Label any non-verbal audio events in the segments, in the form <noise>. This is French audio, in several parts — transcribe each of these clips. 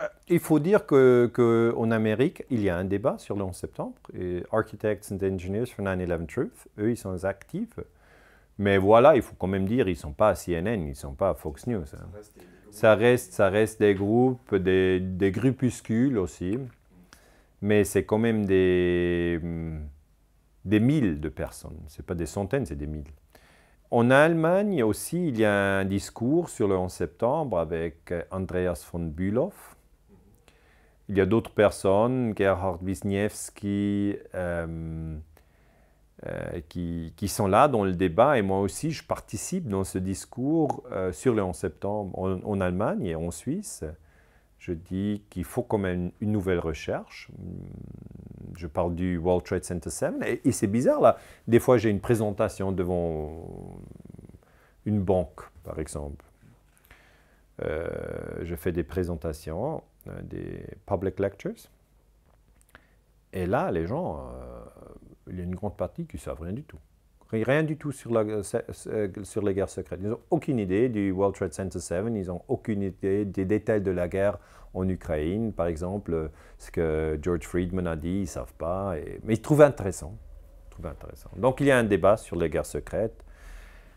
Euh, il faut dire qu'en Amérique, il y a un débat sur le 11 septembre. Et Architects and Engineers for 9-11 Truth, eux, ils sont actifs. Mais voilà, il faut quand même dire, ils ne sont pas à CNN, ils ne sont pas à Fox News. Hein. Ça, reste, ça reste des groupes, des, des groupuscules aussi. Mais c'est quand même des, des milliers de personnes. Ce n'est pas des centaines, c'est des milles. En Allemagne aussi, il y a un discours sur le 11 septembre avec Andreas von Bülow. Il y a d'autres personnes, Gerhard Wisniewski, euh, euh, qui, sont là dans le débat. Et moi aussi, je participe dans ce discours euh, sur le 11 septembre en Allemagne et en Suisse je dis qu'il faut quand même une nouvelle recherche. Je parle du World Trade Center 7. Et, c'est bizarre, là. Des fois, j'ai une présentation devant une banque, par exemple. Euh, je fais des présentations, euh, des public lectures. Et là, les gens, euh, il y a une grande partie qui ne savent rien du tout rien du tout sur, euh, euh, sur les guerres secrètes. Ils n'ont aucune idée du World Trade Center 7, ils n'ont aucune idée des détails de la guerre en Ukraine, par exemple, euh, ce que George Friedman a dit, ils ne savent pas, mais ils trouvent intéressant. intéressant. Donc il y a un débat sur les guerres secrètes,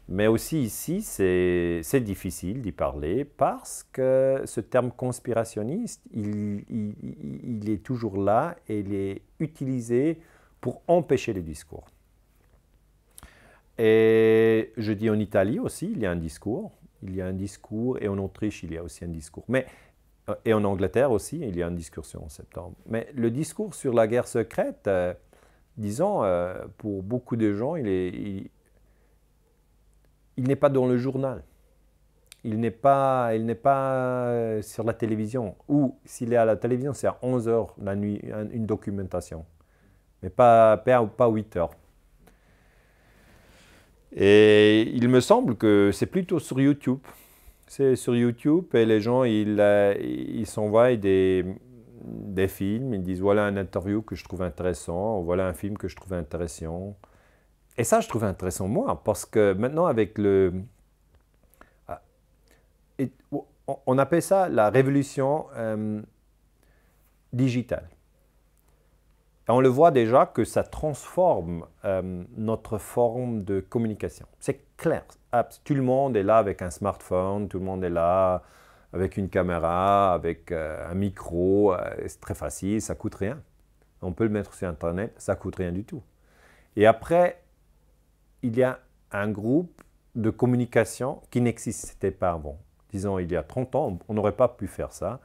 mais aussi ici, c'est difficile d'y parler parce que ce terme conspirationniste, il, il est toujours là et il est utilisé pour empêcher les discours. Et je dis en Italie aussi, il y a un discours. Il y a un discours, et en Autriche, il y a aussi un discours. Mais, euh, et en Angleterre aussi, il y a une discussion en septembre. Mais le discours sur la guerre secrète, euh, disons, euh, pour beaucoup de gens, il est, il, n'est pas dans le journal. Il n'est pas, il n'est pas sur la télévision. Ou s'il est à la télévision, c'est à 11h la nuit, une documentation. Mais pas, pas, 8 h et il me semble que c'est plutôt sur YouTube. C'est sur YouTube et les gens, ils ils s'envoient des, des films, ils disent voilà un interview que je trouve intéressant, voilà un film que je trouve intéressant. Et ça, je trouve intéressant moi, parce que maintenant avec le... Ah, on appelle ça la révolution euh, digitale. Ben, on le voit déjà que ça transforme euh, notre forme de communication. C'est clair. Tout le monde est là avec un smartphone, tout le monde est là avec une caméra, avec euh, un micro. Euh, c'est très facile, ça coûte rien. On peut le mettre sur Internet, ça coûte rien du tout. Et après, il y a un groupe de communication qui n'existait pas avant. Disons, il y a 30 ans, on n'aurait pas pu faire ça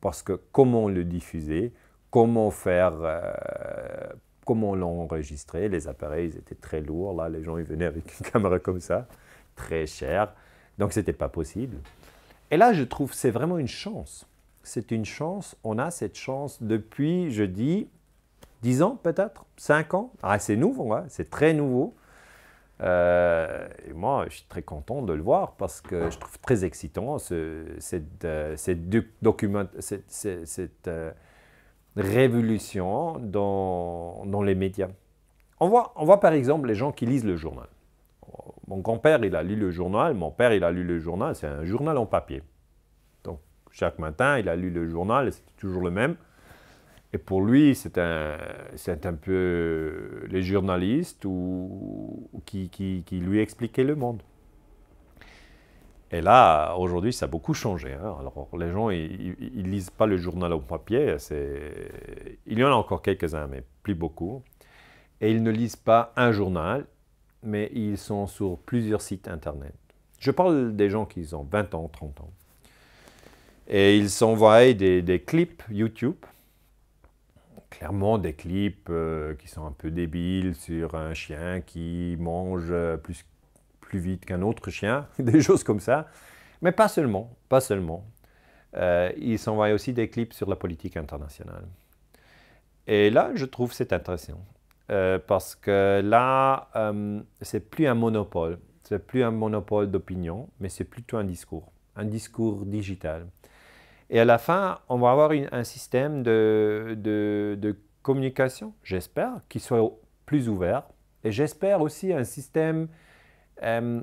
parce que comment le diffuser comment faire, Comment euh, comment l'enregistrer. Les appareils étaient très lourds, là, les gens ils venaient avec une <laughs> caméra comme ça, très chère, donc ce c'était pas possible. Et là, je trouve c'est vraiment une chance. C'est une chance, on a cette chance depuis, je dis, 10 ans peut-être, 5 ans. Ah, c'est nouveau, hein. c'est très nouveau. Euh, et moi, je suis très content de le voir parce que je trouve très excitant ce, cette, euh, document, révolution dans, les médias. On voit, on voit par exemple les gens qui lisent le journal. Mon grand-père, il a lu le journal, mon père, il a lu le journal, c'est un journal en papier. Donc, chaque matin, il a lu le journal, c'était toujours le même. Et pour lui, c'est un, un peu les journalistes ou, qui lui expliquaient le monde. Et là, aujourd'hui, ça a beaucoup changé. Hein. Alors, les gens, ils ne lisent pas le journal au papier. Il y en a encore quelques-uns, mais plus beaucoup. Et ils ne lisent pas un journal, mais ils sont sur plusieurs sites Internet. Je parle des gens qui ont 20 ans, 30 ans. Et ils s'envoient des, clips YouTube. Clairement, des clips euh, qui sont un peu débiles sur un chien qui mange euh, plus plus vite qu'un autre chien, <laughs> des choses comme ça. Mais pas seulement, pas seulement. Euh, il s'envoie aussi des clips sur la politique internationale. Et là, je trouve c'est intéressant. Euh, parce que là, ce euh, c'est plus un monopole. C'est plus un monopole d'opinion, mais c'est plutôt un discours. Un discours digital. Et à la fin, on va avoir un système de, de, de communication, j'espère, qui soit plus ouvert. Et j'espère aussi un système euh,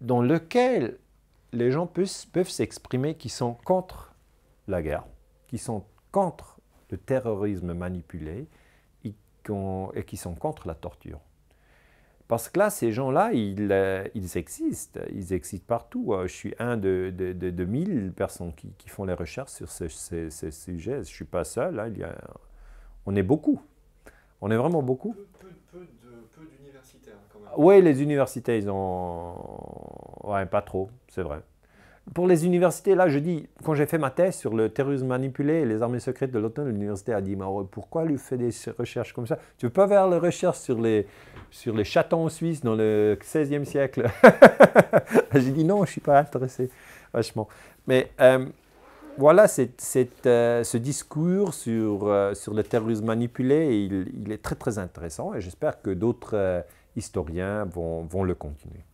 dans lequel les gens peuvent s'exprimer qui sont contre la guerre, qui sont contre le terrorisme manipulé et, qui sont contre la torture. Parce que là, ces gens-là, ils, euh, ils, existent, ils existent partout. Hein. Je suis un de, de, de, mille personnes qui, qui, font les recherches sur ces sujets. Je ne suis pas seul, hein. il on est beaucoup. On est vraiment beaucoup. Oui, les universités, ils ont... Ouais, pas trop, c'est vrai. Pour les universités, là, je dis, quand j'ai fait ma thèse sur le terrorisme manipulé et les armées secrètes de l'OTAN, l'université a dit, mais oh, pourquoi lui fait des recherches comme ça Tu veux pas faire les recherches sur les, sur les chatons suisses dans le 16e siècle <laughs> J'ai dit, non, je suis pas intéressé, vachement. Mais euh, voilà, euh, ce discours sur, euh, sur le terrorisme manipulé, il, il, est très, très intéressant et j'espère que d'autres historiens vont, vont le continuer.